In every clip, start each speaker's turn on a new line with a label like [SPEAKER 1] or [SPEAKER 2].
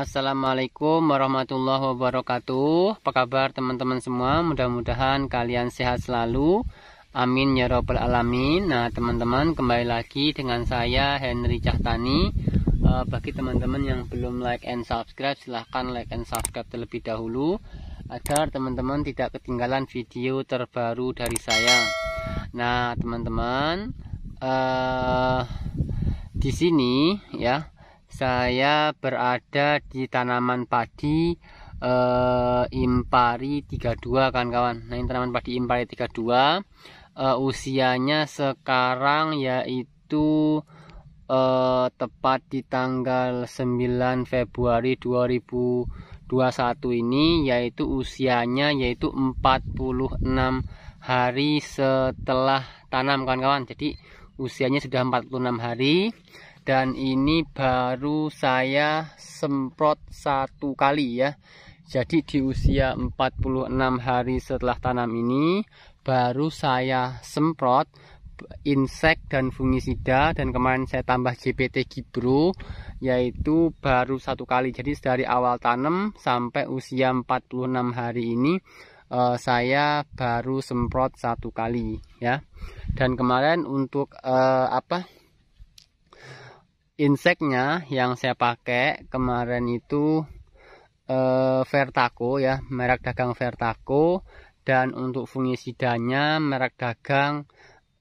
[SPEAKER 1] Assalamualaikum warahmatullahi wabarakatuh Apa kabar teman-teman semua Mudah-mudahan kalian sehat selalu Amin ya robbal alamin Nah teman-teman kembali lagi dengan saya Henry Cahtani eh, Bagi teman-teman yang belum like and subscribe Silahkan like and subscribe terlebih dahulu Agar teman-teman tidak ketinggalan video terbaru dari saya Nah teman-teman uh, Di sini ya saya berada di tanaman padi uh, impari 32 kan kawan nah ini tanaman padi impari 32 uh, eh, usianya sekarang yaitu uh, tepat di tanggal 9 Februari 2021 ini yaitu usianya yaitu 46 hari setelah tanam kawan-kawan jadi usianya sudah 46 hari dan ini baru saya semprot satu kali ya jadi di usia 46 hari setelah tanam ini baru saya semprot insek dan fungisida dan kemarin saya tambah JPT Gibro yaitu baru satu kali jadi dari awal tanam sampai usia 46 hari ini eh, saya baru semprot satu kali ya dan kemarin untuk eh, apa inseknya yang saya pakai kemarin itu eh, Vertaco ya merek dagang Vertaco dan untuk fungisidanya merek dagang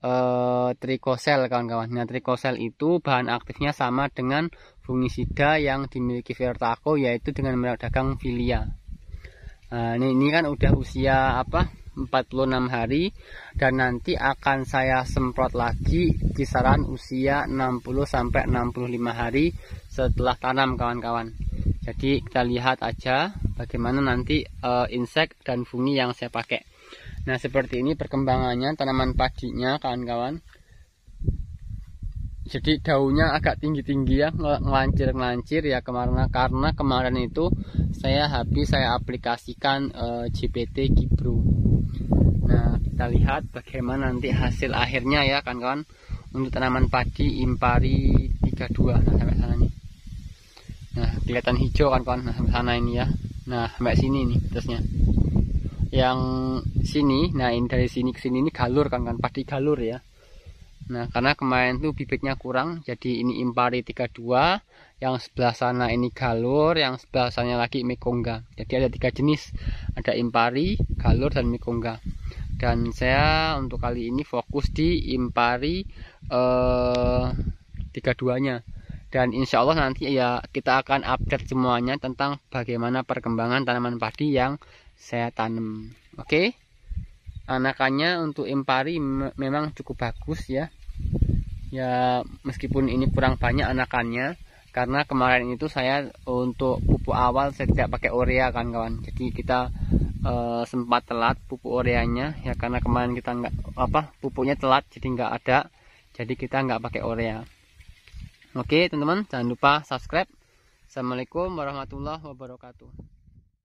[SPEAKER 1] eh, Tricosel kawan-kawan nah Tricosel itu bahan aktifnya sama dengan fungisida yang dimiliki Vertaco yaitu dengan merek dagang Filia nah, ini, ini kan udah usia apa 46 hari dan nanti akan saya semprot lagi kisaran usia 60 sampai 65 hari setelah tanam kawan-kawan. Jadi kita lihat aja bagaimana nanti e, insek dan fungi yang saya pakai. Nah, seperti ini perkembangannya tanaman padinya kawan-kawan. Jadi daunnya agak tinggi-tinggi ya, ngelancir-ngelancir ya kemarin karena kemarin itu saya habis saya aplikasikan e, eh, GPT Gibru. Nah, kita lihat bagaimana nanti hasil akhirnya ya kawan-kawan untuk tanaman padi impari 32 nah sampai sana nih. Nah, kelihatan hijau kan kawan nah, sampai sana ini ya. Nah, sampai sini nih terusnya. Yang sini, nah ini dari sini ke sini ini galur kan kawan padi galur ya. Nah, karena kemarin tuh bibitnya kurang, jadi ini impari 32, yang sebelah sana ini galur yang sebelah sana lagi mikongga. jadi ada tiga jenis ada impari galur dan mikongga. dan saya untuk kali ini fokus di impari eh, tiga duanya dan insya Allah nanti ya kita akan update semuanya tentang bagaimana perkembangan tanaman padi yang saya tanam oke okay? anakannya untuk impari memang cukup bagus ya ya meskipun ini kurang banyak anakannya karena kemarin itu saya eh, untuk pupuk awal saya tidak pakai urea kan kawan jadi kita e, sempat telat pupuk ureanya ya karena kemarin kita nggak apa pupuknya telat jadi nggak ada jadi kita nggak pakai urea oke teman-teman jangan lupa subscribe assalamualaikum warahmatullahi wabarakatuh